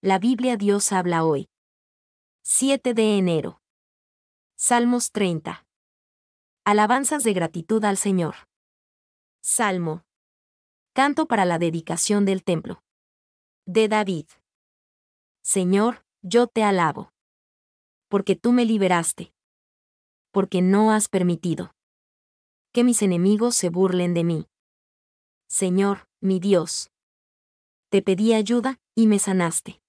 La Biblia Dios habla hoy. 7 de enero. Salmos 30. Alabanzas de gratitud al Señor. Salmo. Canto para la dedicación del templo. De David. Señor, yo te alabo. Porque tú me liberaste. Porque no has permitido. Que mis enemigos se burlen de mí. Señor, mi Dios. Te pedí ayuda, y me sanaste.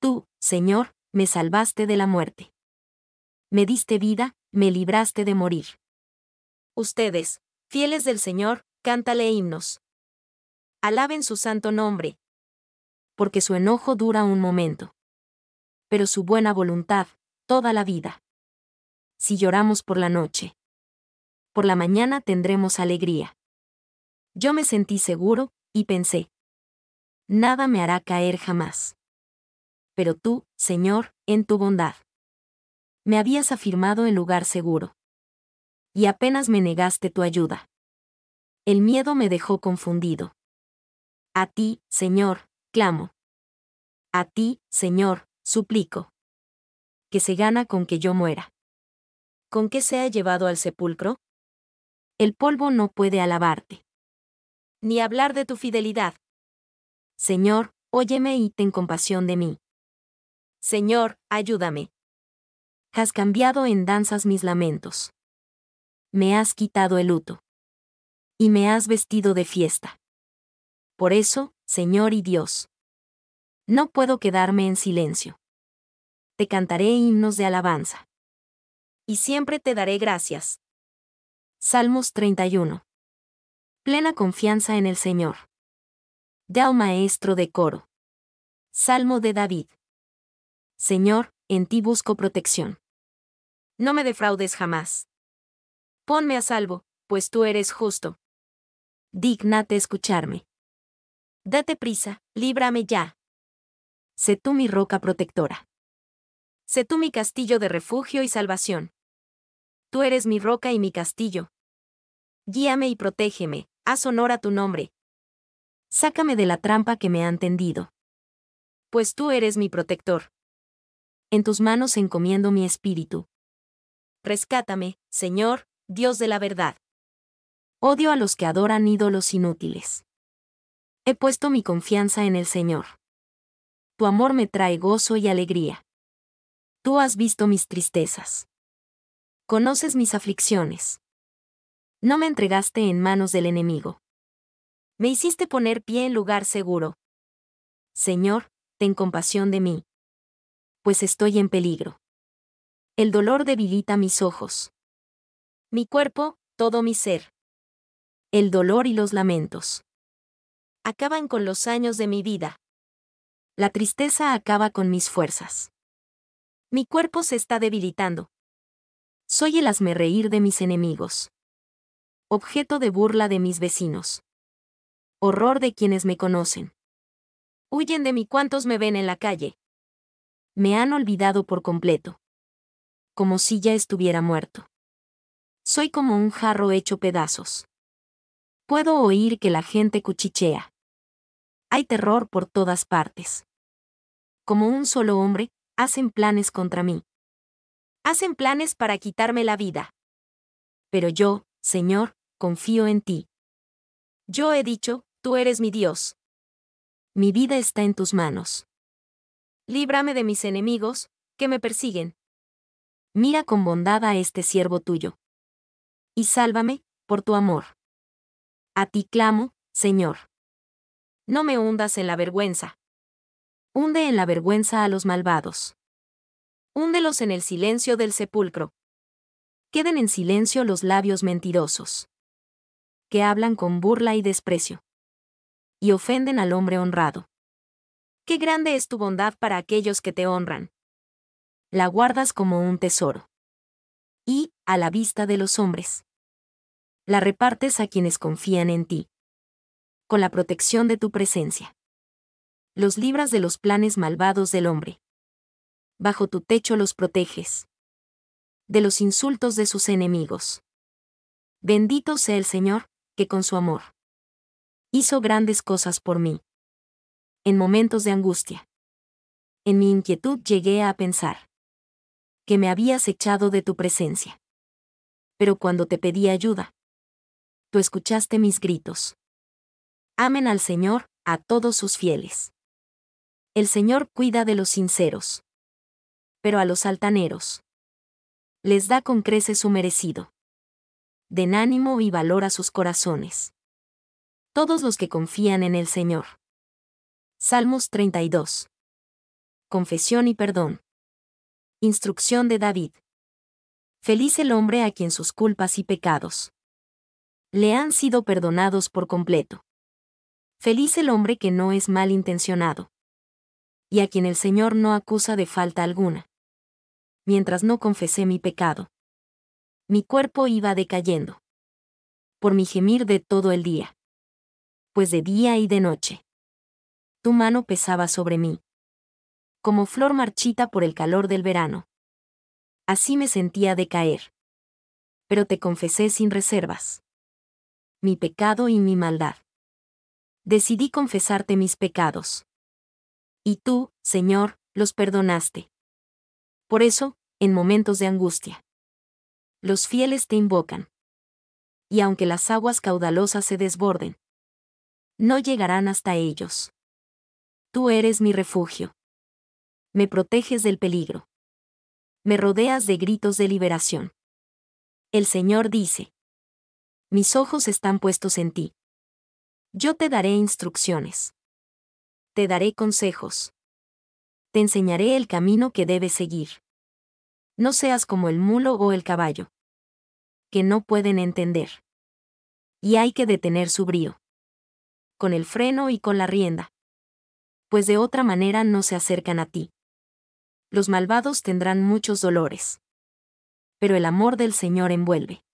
Tú, Señor, me salvaste de la muerte. Me diste vida, me libraste de morir. Ustedes, fieles del Señor, cántale himnos. Alaben su santo nombre. Porque su enojo dura un momento. Pero su buena voluntad, toda la vida. Si lloramos por la noche. Por la mañana tendremos alegría. Yo me sentí seguro, y pensé. Nada me hará caer jamás pero tú, Señor, en tu bondad. Me habías afirmado en lugar seguro. Y apenas me negaste tu ayuda. El miedo me dejó confundido. A ti, Señor, clamo. A ti, Señor, suplico. Que se gana con que yo muera. ¿Con qué sea llevado al sepulcro? El polvo no puede alabarte. Ni hablar de tu fidelidad. Señor, óyeme y ten compasión de mí. Señor, ayúdame. Has cambiado en danzas mis lamentos. Me has quitado el luto. Y me has vestido de fiesta. Por eso, Señor y Dios. No puedo quedarme en silencio. Te cantaré himnos de alabanza. Y siempre te daré gracias. Salmos 31. Plena confianza en el Señor. Del maestro de coro. Salmo de David. Señor, en ti busco protección. No me defraudes jamás. Ponme a salvo, pues tú eres justo. Dignate escucharme. Date prisa, líbrame ya. Sé tú mi roca protectora. Sé tú mi castillo de refugio y salvación. Tú eres mi roca y mi castillo. Guíame y protégeme, haz honor a tu nombre. Sácame de la trampa que me han tendido. Pues tú eres mi protector en tus manos encomiendo mi espíritu. Rescátame, Señor, Dios de la verdad. Odio a los que adoran ídolos inútiles. He puesto mi confianza en el Señor. Tu amor me trae gozo y alegría. Tú has visto mis tristezas. Conoces mis aflicciones. No me entregaste en manos del enemigo. Me hiciste poner pie en lugar seguro. Señor, ten compasión de mí pues estoy en peligro. El dolor debilita mis ojos. Mi cuerpo, todo mi ser. El dolor y los lamentos. Acaban con los años de mi vida. La tristeza acaba con mis fuerzas. Mi cuerpo se está debilitando. Soy el reír de mis enemigos. Objeto de burla de mis vecinos. Horror de quienes me conocen. Huyen de mí cuantos me ven en la calle me han olvidado por completo. Como si ya estuviera muerto. Soy como un jarro hecho pedazos. Puedo oír que la gente cuchichea. Hay terror por todas partes. Como un solo hombre, hacen planes contra mí. Hacen planes para quitarme la vida. Pero yo, Señor, confío en ti. Yo he dicho, tú eres mi Dios. Mi vida está en tus manos líbrame de mis enemigos, que me persiguen. Mira con bondad a este siervo tuyo. Y sálvame, por tu amor. A ti clamo, Señor. No me hundas en la vergüenza. Hunde en la vergüenza a los malvados. Húndelos en el silencio del sepulcro. Queden en silencio los labios mentirosos. Que hablan con burla y desprecio. Y ofenden al hombre honrado. Qué grande es tu bondad para aquellos que te honran. La guardas como un tesoro. Y, a la vista de los hombres. La repartes a quienes confían en ti. Con la protección de tu presencia. Los libras de los planes malvados del hombre. Bajo tu techo los proteges. De los insultos de sus enemigos. Bendito sea el Señor, que con su amor hizo grandes cosas por mí en momentos de angustia. En mi inquietud llegué a pensar que me habías echado de tu presencia. Pero cuando te pedí ayuda, tú escuchaste mis gritos. Amen al Señor, a todos sus fieles. El Señor cuida de los sinceros, pero a los altaneros les da con creces su merecido. Den ánimo y valor a sus corazones. Todos los que confían en el Señor Salmos 32. Confesión y perdón. Instrucción de David. Feliz el hombre a quien sus culpas y pecados le han sido perdonados por completo. Feliz el hombre que no es malintencionado y a quien el Señor no acusa de falta alguna. Mientras no confesé mi pecado, mi cuerpo iba decayendo por mi gemir de todo el día, pues de día y de noche tu mano pesaba sobre mí. Como flor marchita por el calor del verano. Así me sentía decaer. Pero te confesé sin reservas. Mi pecado y mi maldad. Decidí confesarte mis pecados. Y tú, Señor, los perdonaste. Por eso, en momentos de angustia, los fieles te invocan. Y aunque las aguas caudalosas se desborden, no llegarán hasta ellos. Tú eres mi refugio. Me proteges del peligro. Me rodeas de gritos de liberación. El Señor dice. Mis ojos están puestos en ti. Yo te daré instrucciones. Te daré consejos. Te enseñaré el camino que debes seguir. No seas como el mulo o el caballo. Que no pueden entender. Y hay que detener su brío. Con el freno y con la rienda pues de otra manera no se acercan a ti. Los malvados tendrán muchos dolores. Pero el amor del Señor envuelve.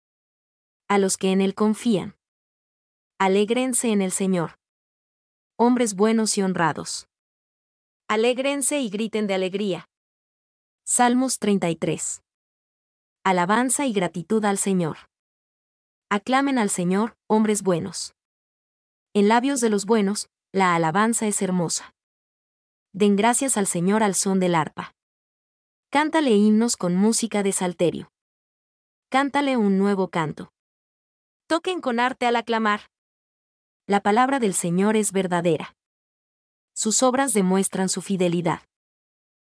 A los que en Él confían. Alégrense en el Señor. Hombres buenos y honrados. Alégrense y griten de alegría. Salmos 33. Alabanza y gratitud al Señor. Aclamen al Señor, hombres buenos. En labios de los buenos, la alabanza es hermosa den gracias al Señor al son del arpa. Cántale himnos con música de salterio. Cántale un nuevo canto. Toquen con arte al aclamar. La palabra del Señor es verdadera. Sus obras demuestran su fidelidad.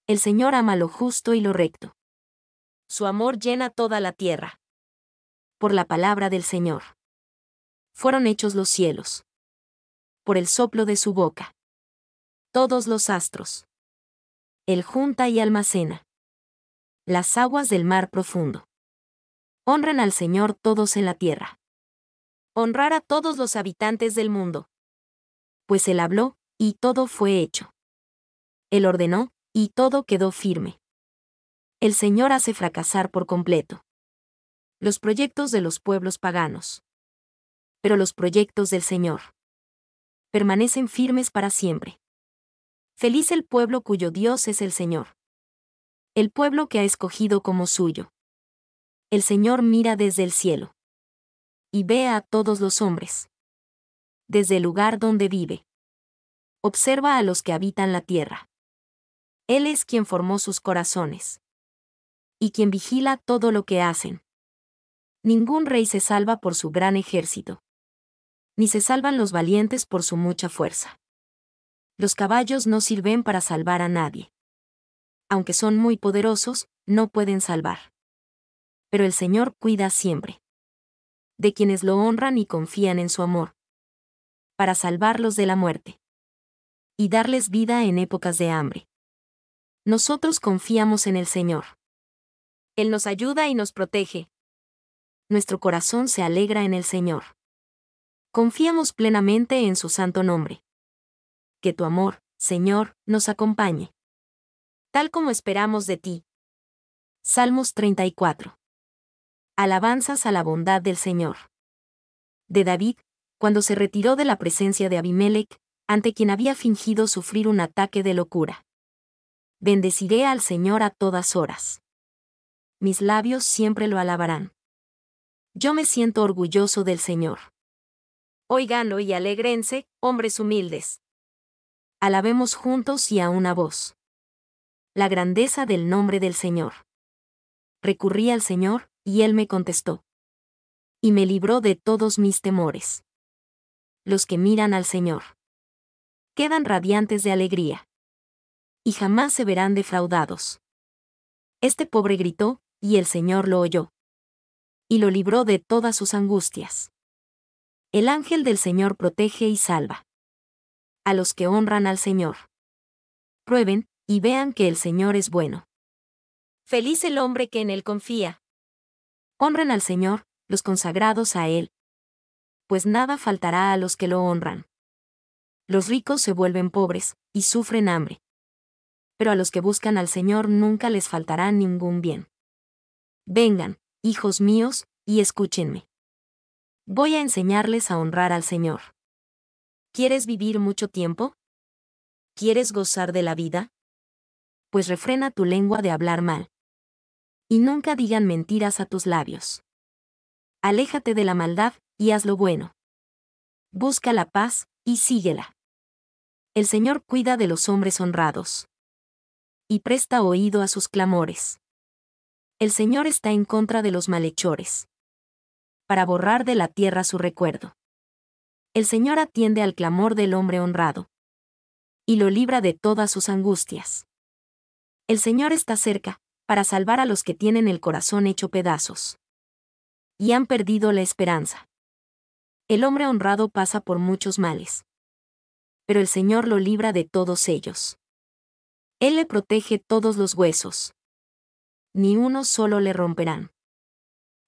El Señor ama lo justo y lo recto. Su amor llena toda la tierra. Por la palabra del Señor. Fueron hechos los cielos. Por el soplo de su boca todos los astros. Él junta y almacena. Las aguas del mar profundo. Honran al Señor todos en la tierra. Honrar a todos los habitantes del mundo. Pues Él habló, y todo fue hecho. Él ordenó, y todo quedó firme. El Señor hace fracasar por completo. Los proyectos de los pueblos paganos. Pero los proyectos del Señor permanecen firmes para siempre. Feliz el pueblo cuyo Dios es el Señor. El pueblo que ha escogido como suyo. El Señor mira desde el cielo. Y ve a todos los hombres. Desde el lugar donde vive. Observa a los que habitan la tierra. Él es quien formó sus corazones. Y quien vigila todo lo que hacen. Ningún rey se salva por su gran ejército. Ni se salvan los valientes por su mucha fuerza los caballos no sirven para salvar a nadie. Aunque son muy poderosos, no pueden salvar. Pero el Señor cuida siempre. De quienes lo honran y confían en su amor. Para salvarlos de la muerte. Y darles vida en épocas de hambre. Nosotros confiamos en el Señor. Él nos ayuda y nos protege. Nuestro corazón se alegra en el Señor. Confiamos plenamente en su santo nombre que tu amor, Señor, nos acompañe. Tal como esperamos de ti. Salmos 34. Alabanzas a la bondad del Señor. De David, cuando se retiró de la presencia de Abimelech, ante quien había fingido sufrir un ataque de locura. Bendeciré al Señor a todas horas. Mis labios siempre lo alabarán. Yo me siento orgulloso del Señor. Oiganlo y alegrense, hombres humildes. Alabemos juntos y a una voz. La grandeza del nombre del Señor. Recurrí al Señor, y Él me contestó. Y me libró de todos mis temores. Los que miran al Señor. Quedan radiantes de alegría. Y jamás se verán defraudados. Este pobre gritó, y el Señor lo oyó. Y lo libró de todas sus angustias. El ángel del Señor protege y salva a los que honran al Señor. Prueben, y vean que el Señor es bueno. Feliz el hombre que en Él confía. Honren al Señor, los consagrados a Él. Pues nada faltará a los que lo honran. Los ricos se vuelven pobres, y sufren hambre. Pero a los que buscan al Señor nunca les faltará ningún bien. Vengan, hijos míos, y escúchenme. Voy a enseñarles a honrar al Señor. ¿Quieres vivir mucho tiempo? ¿Quieres gozar de la vida? Pues refrena tu lengua de hablar mal. Y nunca digan mentiras a tus labios. Aléjate de la maldad y haz lo bueno. Busca la paz y síguela. El Señor cuida de los hombres honrados. Y presta oído a sus clamores. El Señor está en contra de los malhechores. Para borrar de la tierra su recuerdo el Señor atiende al clamor del hombre honrado. Y lo libra de todas sus angustias. El Señor está cerca, para salvar a los que tienen el corazón hecho pedazos. Y han perdido la esperanza. El hombre honrado pasa por muchos males. Pero el Señor lo libra de todos ellos. Él le protege todos los huesos. Ni uno solo le romperán.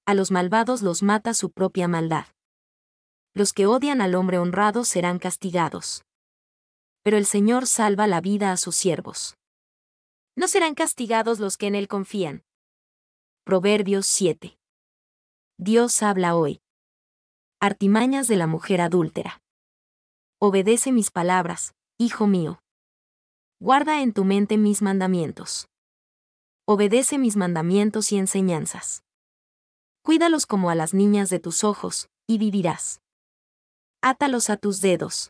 A los malvados los mata su propia maldad los que odian al hombre honrado serán castigados. Pero el Señor salva la vida a sus siervos. No serán castigados los que en Él confían. Proverbios 7. Dios habla hoy. Artimañas de la mujer adúltera. Obedece mis palabras, hijo mío. Guarda en tu mente mis mandamientos. Obedece mis mandamientos y enseñanzas. Cuídalos como a las niñas de tus ojos, y vivirás átalos a tus dedos.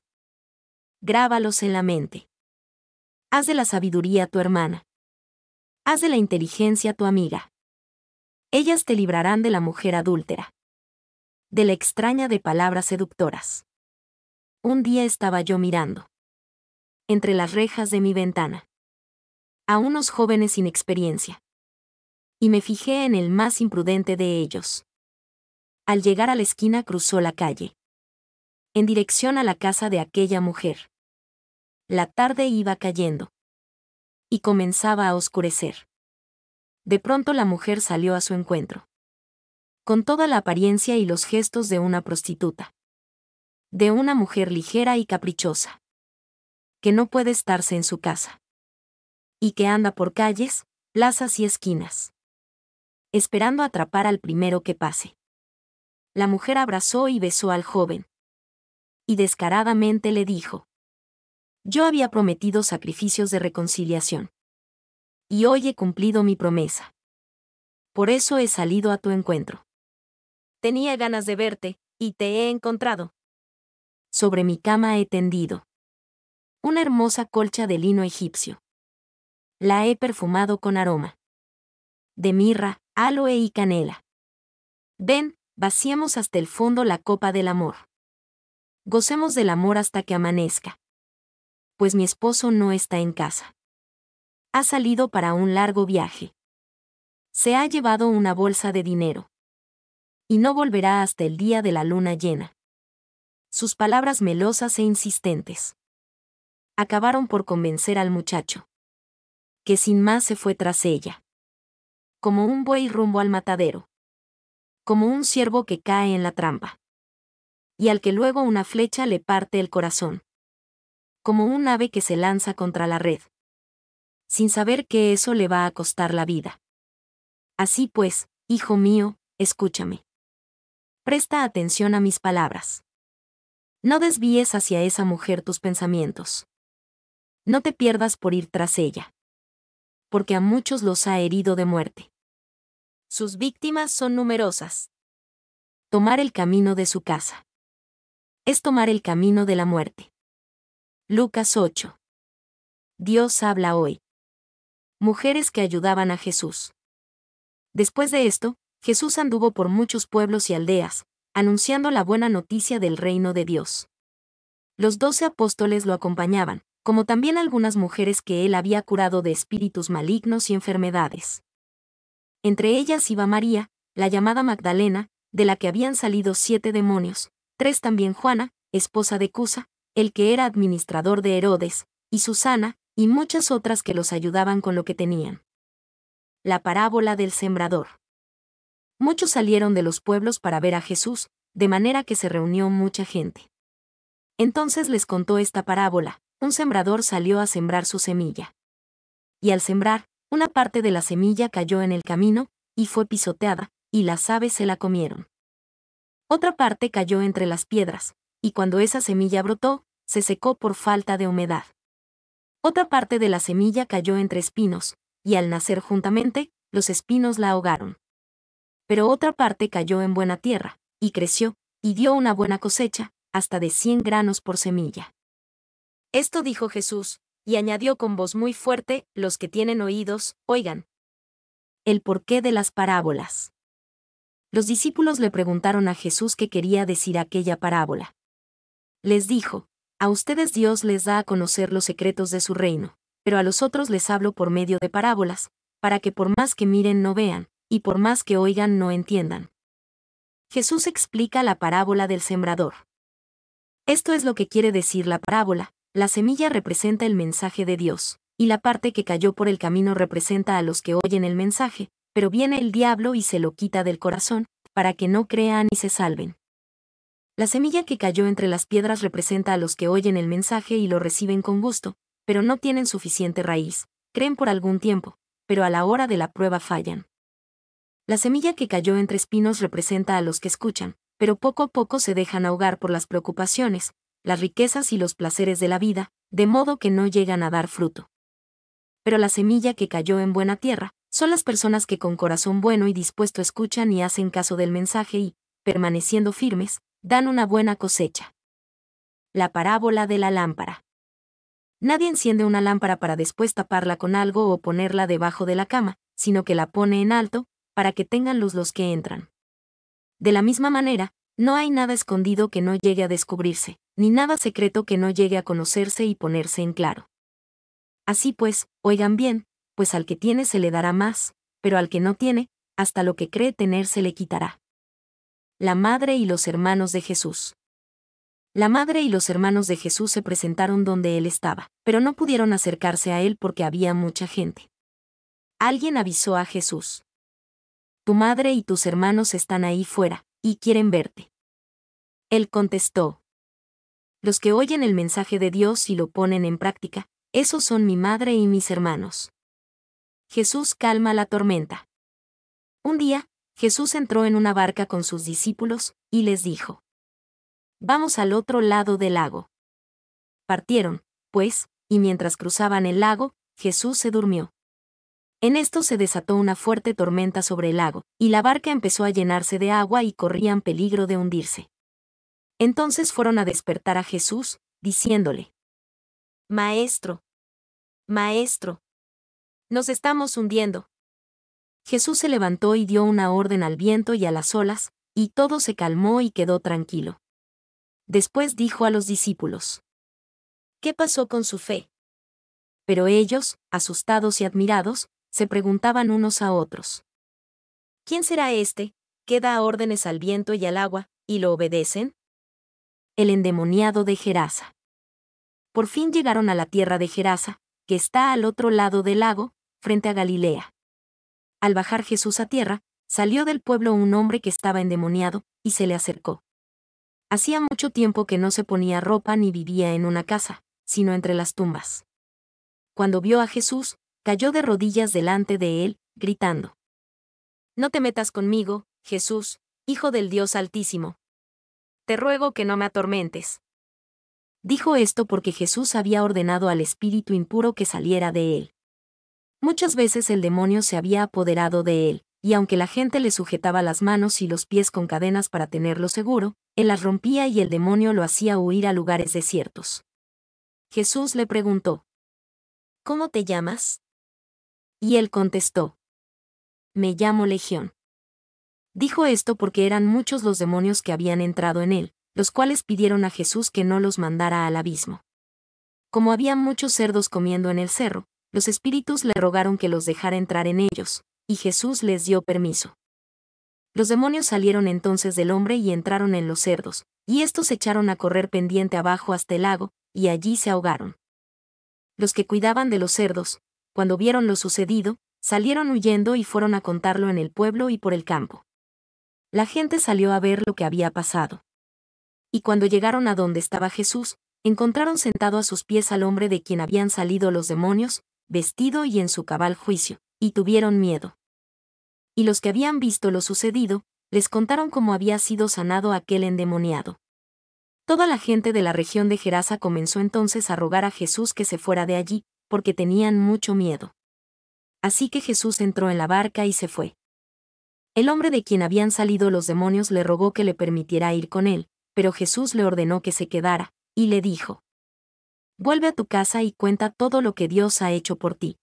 Grábalos en la mente. Haz de la sabiduría tu hermana. Haz de la inteligencia tu amiga. Ellas te librarán de la mujer adúltera. De la extraña de palabras seductoras. Un día estaba yo mirando. Entre las rejas de mi ventana. A unos jóvenes sin experiencia. Y me fijé en el más imprudente de ellos. Al llegar a la esquina cruzó la calle en dirección a la casa de aquella mujer. La tarde iba cayendo. Y comenzaba a oscurecer. De pronto la mujer salió a su encuentro. Con toda la apariencia y los gestos de una prostituta. De una mujer ligera y caprichosa. Que no puede estarse en su casa. Y que anda por calles, plazas y esquinas. Esperando atrapar al primero que pase. La mujer abrazó y besó al joven y descaradamente le dijo, Yo había prometido sacrificios de reconciliación. Y hoy he cumplido mi promesa. Por eso he salido a tu encuentro. Tenía ganas de verte, y te he encontrado. Sobre mi cama he tendido una hermosa colcha de lino egipcio. La he perfumado con aroma de mirra, aloe y canela. Ven, vaciemos hasta el fondo la copa del amor. Gocemos del amor hasta que amanezca. Pues mi esposo no está en casa. Ha salido para un largo viaje. Se ha llevado una bolsa de dinero. Y no volverá hasta el día de la luna llena. Sus palabras melosas e insistentes. Acabaron por convencer al muchacho. Que sin más se fue tras ella. Como un buey rumbo al matadero. Como un ciervo que cae en la trampa y al que luego una flecha le parte el corazón. Como un ave que se lanza contra la red. Sin saber que eso le va a costar la vida. Así pues, hijo mío, escúchame. Presta atención a mis palabras. No desvíes hacia esa mujer tus pensamientos. No te pierdas por ir tras ella. Porque a muchos los ha herido de muerte. Sus víctimas son numerosas. Tomar el camino de su casa es tomar el camino de la muerte. Lucas 8. Dios habla hoy. Mujeres que ayudaban a Jesús. Después de esto, Jesús anduvo por muchos pueblos y aldeas, anunciando la buena noticia del reino de Dios. Los doce apóstoles lo acompañaban, como también algunas mujeres que él había curado de espíritus malignos y enfermedades. Entre ellas iba María, la llamada Magdalena, de la que habían salido siete demonios, Tres también Juana, esposa de Cusa, el que era administrador de Herodes, y Susana, y muchas otras que los ayudaban con lo que tenían. La parábola del sembrador. Muchos salieron de los pueblos para ver a Jesús, de manera que se reunió mucha gente. Entonces les contó esta parábola, un sembrador salió a sembrar su semilla. Y al sembrar, una parte de la semilla cayó en el camino, y fue pisoteada, y las aves se la comieron. Otra parte cayó entre las piedras, y cuando esa semilla brotó, se secó por falta de humedad. Otra parte de la semilla cayó entre espinos, y al nacer juntamente, los espinos la ahogaron. Pero otra parte cayó en buena tierra, y creció, y dio una buena cosecha, hasta de cien granos por semilla. Esto dijo Jesús, y añadió con voz muy fuerte, los que tienen oídos, oigan. El porqué de las parábolas. Los discípulos le preguntaron a Jesús qué quería decir aquella parábola. Les dijo, A ustedes Dios les da a conocer los secretos de su reino, pero a los otros les hablo por medio de parábolas, para que por más que miren no vean, y por más que oigan no entiendan. Jesús explica la parábola del sembrador. Esto es lo que quiere decir la parábola, la semilla representa el mensaje de Dios, y la parte que cayó por el camino representa a los que oyen el mensaje, pero viene el diablo y se lo quita del corazón, para que no crean y se salven. La semilla que cayó entre las piedras representa a los que oyen el mensaje y lo reciben con gusto, pero no tienen suficiente raíz, creen por algún tiempo, pero a la hora de la prueba fallan. La semilla que cayó entre espinos representa a los que escuchan, pero poco a poco se dejan ahogar por las preocupaciones, las riquezas y los placeres de la vida, de modo que no llegan a dar fruto. Pero la semilla que cayó en buena tierra, son las personas que con corazón bueno y dispuesto escuchan y hacen caso del mensaje y, permaneciendo firmes, dan una buena cosecha. La parábola de la lámpara. Nadie enciende una lámpara para después taparla con algo o ponerla debajo de la cama, sino que la pone en alto, para que tengan luz los que entran. De la misma manera, no hay nada escondido que no llegue a descubrirse, ni nada secreto que no llegue a conocerse y ponerse en claro. Así pues, oigan bien, pues al que tiene se le dará más, pero al que no tiene, hasta lo que cree tener se le quitará. La madre y los hermanos de Jesús. La madre y los hermanos de Jesús se presentaron donde él estaba, pero no pudieron acercarse a él porque había mucha gente. Alguien avisó a Jesús. Tu madre y tus hermanos están ahí fuera, y quieren verte. Él contestó. Los que oyen el mensaje de Dios y lo ponen en práctica, esos son mi madre y mis hermanos. Jesús calma la tormenta. Un día, Jesús entró en una barca con sus discípulos, y les dijo, Vamos al otro lado del lago. Partieron, pues, y mientras cruzaban el lago, Jesús se durmió. En esto se desató una fuerte tormenta sobre el lago, y la barca empezó a llenarse de agua y corrían peligro de hundirse. Entonces fueron a despertar a Jesús, diciéndole, Maestro, Maestro, nos estamos hundiendo. Jesús se levantó y dio una orden al viento y a las olas, y todo se calmó y quedó tranquilo. Después dijo a los discípulos, ¿Qué pasó con su fe? Pero ellos, asustados y admirados, se preguntaban unos a otros. ¿Quién será este, que da órdenes al viento y al agua, y lo obedecen? El endemoniado de Gerasa. Por fin llegaron a la tierra de Gerasa, que está al otro lado del lago, frente a Galilea. Al bajar Jesús a tierra, salió del pueblo un hombre que estaba endemoniado, y se le acercó. Hacía mucho tiempo que no se ponía ropa ni vivía en una casa, sino entre las tumbas. Cuando vio a Jesús, cayó de rodillas delante de él, gritando. No te metas conmigo, Jesús, Hijo del Dios Altísimo. Te ruego que no me atormentes. Dijo esto porque Jesús había ordenado al espíritu impuro que saliera de él. Muchas veces el demonio se había apoderado de él, y aunque la gente le sujetaba las manos y los pies con cadenas para tenerlo seguro, él las rompía y el demonio lo hacía huir a lugares desiertos. Jesús le preguntó, ¿Cómo te llamas? Y él contestó, Me llamo Legión. Dijo esto porque eran muchos los demonios que habían entrado en él, los cuales pidieron a Jesús que no los mandara al abismo. Como había muchos cerdos comiendo en el cerro, los espíritus le rogaron que los dejara entrar en ellos, y Jesús les dio permiso. Los demonios salieron entonces del hombre y entraron en los cerdos, y estos echaron a correr pendiente abajo hasta el lago, y allí se ahogaron. Los que cuidaban de los cerdos, cuando vieron lo sucedido, salieron huyendo y fueron a contarlo en el pueblo y por el campo. La gente salió a ver lo que había pasado. Y cuando llegaron a donde estaba Jesús, encontraron sentado a sus pies al hombre de quien habían salido los demonios, vestido y en su cabal juicio, y tuvieron miedo. Y los que habían visto lo sucedido, les contaron cómo había sido sanado aquel endemoniado. Toda la gente de la región de Gerasa comenzó entonces a rogar a Jesús que se fuera de allí, porque tenían mucho miedo. Así que Jesús entró en la barca y se fue. El hombre de quien habían salido los demonios le rogó que le permitiera ir con él, pero Jesús le ordenó que se quedara, y le dijo, vuelve a tu casa y cuenta todo lo que Dios ha hecho por ti.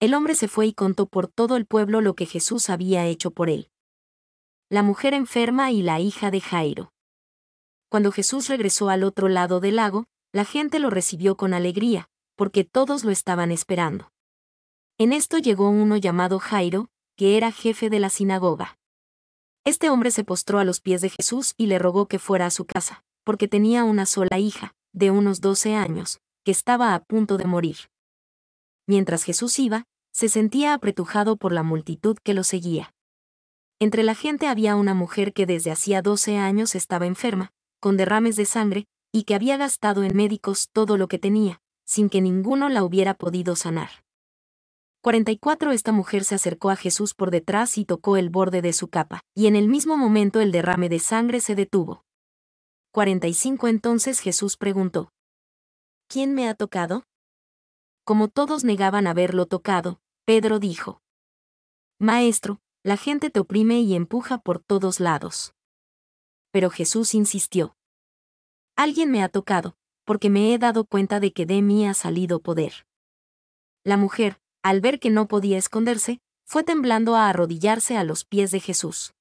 El hombre se fue y contó por todo el pueblo lo que Jesús había hecho por él. La mujer enferma y la hija de Jairo. Cuando Jesús regresó al otro lado del lago, la gente lo recibió con alegría, porque todos lo estaban esperando. En esto llegó uno llamado Jairo, que era jefe de la sinagoga. Este hombre se postró a los pies de Jesús y le rogó que fuera a su casa, porque tenía una sola hija, de unos 12 años, que estaba a punto de morir. Mientras Jesús iba, se sentía apretujado por la multitud que lo seguía. Entre la gente había una mujer que desde hacía 12 años estaba enferma, con derrames de sangre, y que había gastado en médicos todo lo que tenía, sin que ninguno la hubiera podido sanar. 44 Esta mujer se acercó a Jesús por detrás y tocó el borde de su capa, y en el mismo momento el derrame de sangre se detuvo. 45 Entonces Jesús preguntó, ¿Quién me ha tocado? Como todos negaban haberlo tocado, Pedro dijo, Maestro, la gente te oprime y empuja por todos lados. Pero Jesús insistió, Alguien me ha tocado, porque me he dado cuenta de que de mí ha salido poder. La mujer, al ver que no podía esconderse, fue temblando a arrodillarse a los pies de Jesús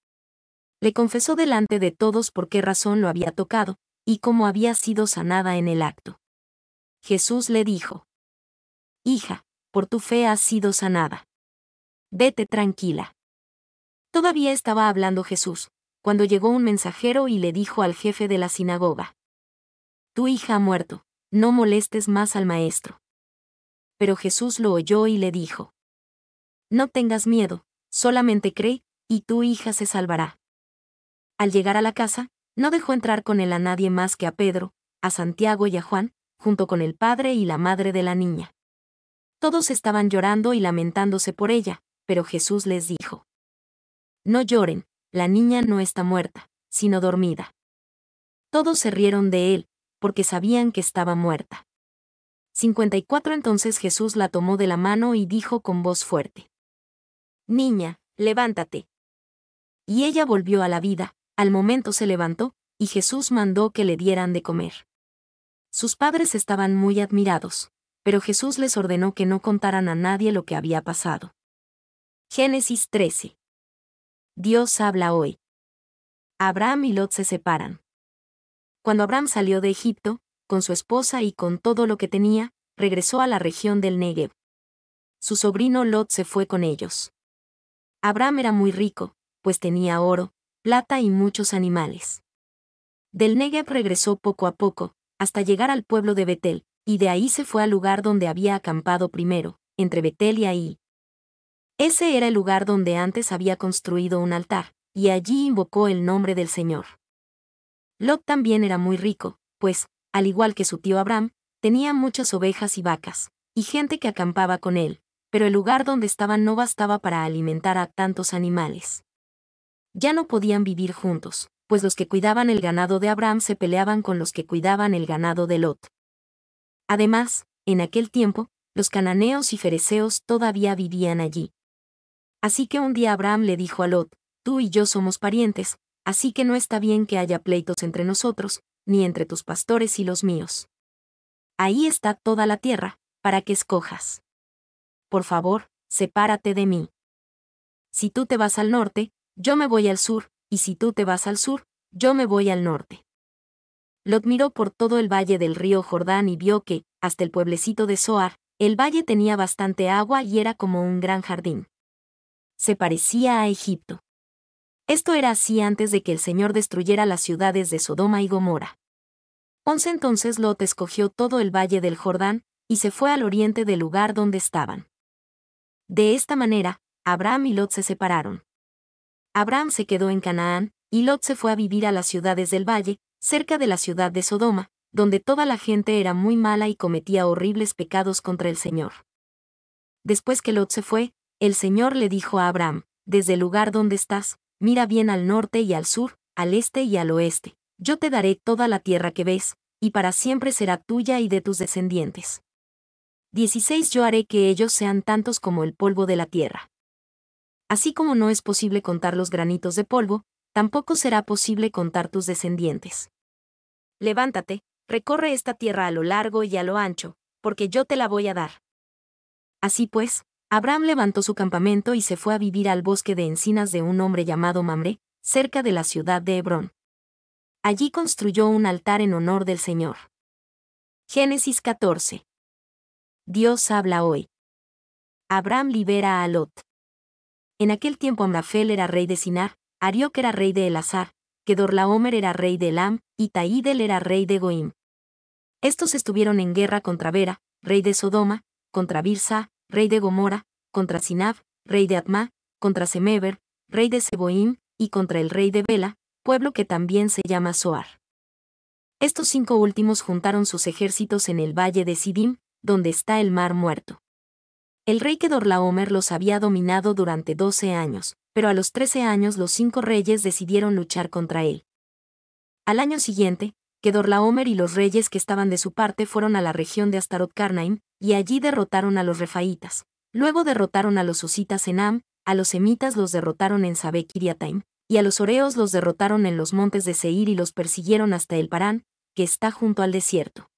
le confesó delante de todos por qué razón lo había tocado, y cómo había sido sanada en el acto. Jesús le dijo, Hija, por tu fe has sido sanada. Vete tranquila. Todavía estaba hablando Jesús, cuando llegó un mensajero y le dijo al jefe de la sinagoga, Tu hija ha muerto, no molestes más al maestro. Pero Jesús lo oyó y le dijo, No tengas miedo, solamente cree, y tu hija se salvará. Al llegar a la casa, no dejó entrar con él a nadie más que a Pedro, a Santiago y a Juan, junto con el padre y la madre de la niña. Todos estaban llorando y lamentándose por ella, pero Jesús les dijo, No lloren, la niña no está muerta, sino dormida. Todos se rieron de él, porque sabían que estaba muerta. 54 Entonces Jesús la tomó de la mano y dijo con voz fuerte, Niña, levántate. Y ella volvió a la vida, al momento se levantó, y Jesús mandó que le dieran de comer. Sus padres estaban muy admirados, pero Jesús les ordenó que no contaran a nadie lo que había pasado. Génesis 13. Dios habla hoy. Abraham y Lot se separan. Cuando Abraham salió de Egipto, con su esposa y con todo lo que tenía, regresó a la región del Negev. Su sobrino Lot se fue con ellos. Abraham era muy rico, pues tenía oro, plata y muchos animales. Del Negev regresó poco a poco, hasta llegar al pueblo de Betel, y de ahí se fue al lugar donde había acampado primero, entre Betel y Ahí. Ese era el lugar donde antes había construido un altar, y allí invocó el nombre del Señor. Lot también era muy rico, pues, al igual que su tío Abraham, tenía muchas ovejas y vacas, y gente que acampaba con él, pero el lugar donde estaban no bastaba para alimentar a tantos animales. Ya no podían vivir juntos, pues los que cuidaban el ganado de Abraham se peleaban con los que cuidaban el ganado de Lot. Además, en aquel tiempo, los cananeos y fereceos todavía vivían allí. Así que un día Abraham le dijo a Lot, tú y yo somos parientes, así que no está bien que haya pleitos entre nosotros, ni entre tus pastores y los míos. Ahí está toda la tierra, para que escojas. Por favor, sepárate de mí. Si tú te vas al norte, yo me voy al sur, y si tú te vas al sur, yo me voy al norte. Lot miró por todo el valle del río Jordán y vio que, hasta el pueblecito de Soar, el valle tenía bastante agua y era como un gran jardín. Se parecía a Egipto. Esto era así antes de que el Señor destruyera las ciudades de Sodoma y Gomorra. Once entonces Lot escogió todo el valle del Jordán, y se fue al oriente del lugar donde estaban. De esta manera, Abraham y Lot se separaron. Abraham se quedó en Canaán, y Lot se fue a vivir a las ciudades del valle, cerca de la ciudad de Sodoma, donde toda la gente era muy mala y cometía horribles pecados contra el Señor. Después que Lot se fue, el Señor le dijo a Abraham, desde el lugar donde estás, mira bien al norte y al sur, al este y al oeste, yo te daré toda la tierra que ves, y para siempre será tuya y de tus descendientes. 16 Yo haré que ellos sean tantos como el polvo de la tierra. Así como no es posible contar los granitos de polvo, tampoco será posible contar tus descendientes. Levántate, recorre esta tierra a lo largo y a lo ancho, porque yo te la voy a dar. Así pues, Abraham levantó su campamento y se fue a vivir al bosque de encinas de un hombre llamado Mamre, cerca de la ciudad de Hebrón. Allí construyó un altar en honor del Señor. Génesis 14. Dios habla hoy. Abraham libera a Lot. En aquel tiempo Amrafel era rey de Sinar, Ariok era rey de Elazar, Kedorlaomer era rey de Elam, y Taídel era rey de Goim. Estos estuvieron en guerra contra Vera, rey de Sodoma, contra Birsa, rey de Gomora, contra Sinab, rey de Atma, contra Semeber, rey de Seboim, y contra el rey de Bela, pueblo que también se llama Soar. Estos cinco últimos juntaron sus ejércitos en el valle de Sidim, donde está el mar muerto. El rey Kedorlaomer los había dominado durante 12 años, pero a los trece años los cinco reyes decidieron luchar contra él. Al año siguiente, Kedorlaomer y los reyes que estaban de su parte fueron a la región de Astaroth Karnaim y allí derrotaron a los refaítas. Luego derrotaron a los usitas en Am, a los semitas los derrotaron en Sabekiriataim y a los oreos los derrotaron en los montes de Seir y los persiguieron hasta el Parán, que está junto al desierto.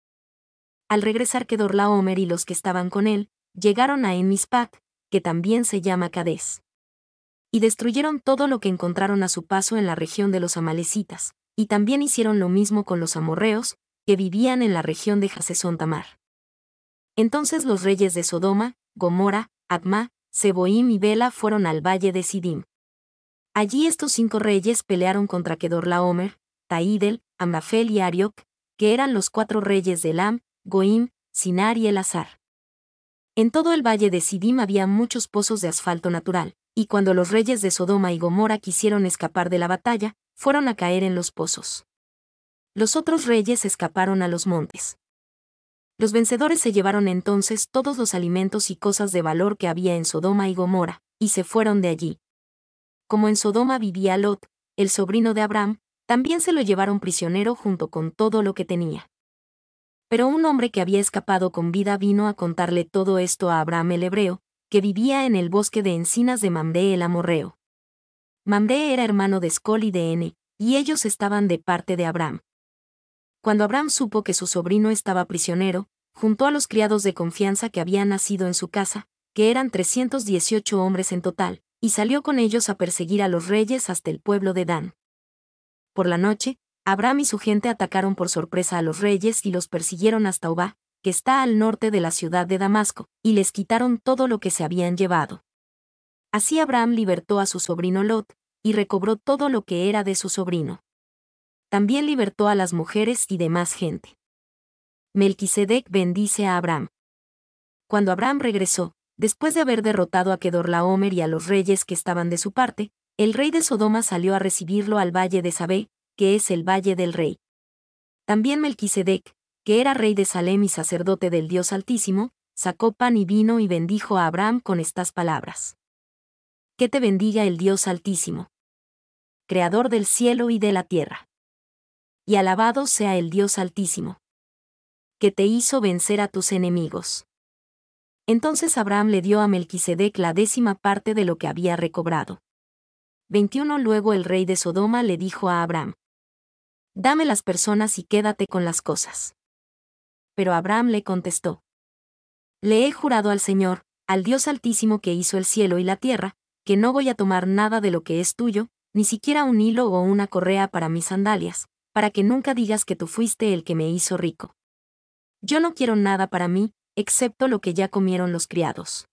Al regresar Kedorlaomer y los que estaban con él, llegaron a Enmispat, que también se llama Cadés, Y destruyeron todo lo que encontraron a su paso en la región de los amalecitas, y también hicieron lo mismo con los amorreos, que vivían en la región de Tamar. Entonces los reyes de Sodoma, Gomora, Adma, Seboim y Bela fueron al valle de Sidim. Allí estos cinco reyes pelearon contra Kedorlaomer, Taídel, Amrafel y Ariok, que eran los cuatro reyes de Elam, Goim, Sinar y Elazar. En todo el valle de Sidim había muchos pozos de asfalto natural, y cuando los reyes de Sodoma y Gomorra quisieron escapar de la batalla, fueron a caer en los pozos. Los otros reyes escaparon a los montes. Los vencedores se llevaron entonces todos los alimentos y cosas de valor que había en Sodoma y Gomorra, y se fueron de allí. Como en Sodoma vivía Lot, el sobrino de Abraham, también se lo llevaron prisionero junto con todo lo que tenía. Pero un hombre que había escapado con vida vino a contarle todo esto a Abraham el hebreo, que vivía en el bosque de encinas de Mamdé el amorreo. Mamdé era hermano de Escol y de N, y ellos estaban de parte de Abraham. Cuando Abraham supo que su sobrino estaba prisionero, juntó a los criados de confianza que habían nacido en su casa, que eran 318 hombres en total, y salió con ellos a perseguir a los reyes hasta el pueblo de Dan. Por la noche, Abraham y su gente atacaron por sorpresa a los reyes y los persiguieron hasta Obá, que está al norte de la ciudad de Damasco, y les quitaron todo lo que se habían llevado. Así Abraham libertó a su sobrino Lot, y recobró todo lo que era de su sobrino. También libertó a las mujeres y demás gente. Melquisedec bendice a Abraham. Cuando Abraham regresó, después de haber derrotado a Kedorlaomer y a los reyes que estaban de su parte, el rey de Sodoma salió a recibirlo al valle de Sabé, que es el Valle del Rey. También Melquisedec, que era rey de Salem y sacerdote del Dios Altísimo, sacó pan y vino y bendijo a Abraham con estas palabras. Que te bendiga el Dios Altísimo, Creador del cielo y de la tierra. Y alabado sea el Dios Altísimo, que te hizo vencer a tus enemigos. Entonces Abraham le dio a Melquisedec la décima parte de lo que había recobrado. 21 Luego el rey de Sodoma le dijo a Abraham, dame las personas y quédate con las cosas. Pero Abraham le contestó, Le he jurado al Señor, al Dios Altísimo que hizo el cielo y la tierra, que no voy a tomar nada de lo que es tuyo, ni siquiera un hilo o una correa para mis sandalias, para que nunca digas que tú fuiste el que me hizo rico. Yo no quiero nada para mí, excepto lo que ya comieron los criados.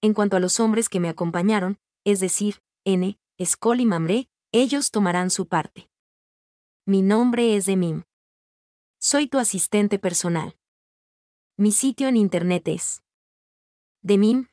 En cuanto a los hombres que me acompañaron, es decir, N, Escol y Mamré, ellos tomarán su parte. Mi nombre es Demim. Soy tu asistente personal. Mi sitio en internet es demim.es.tl.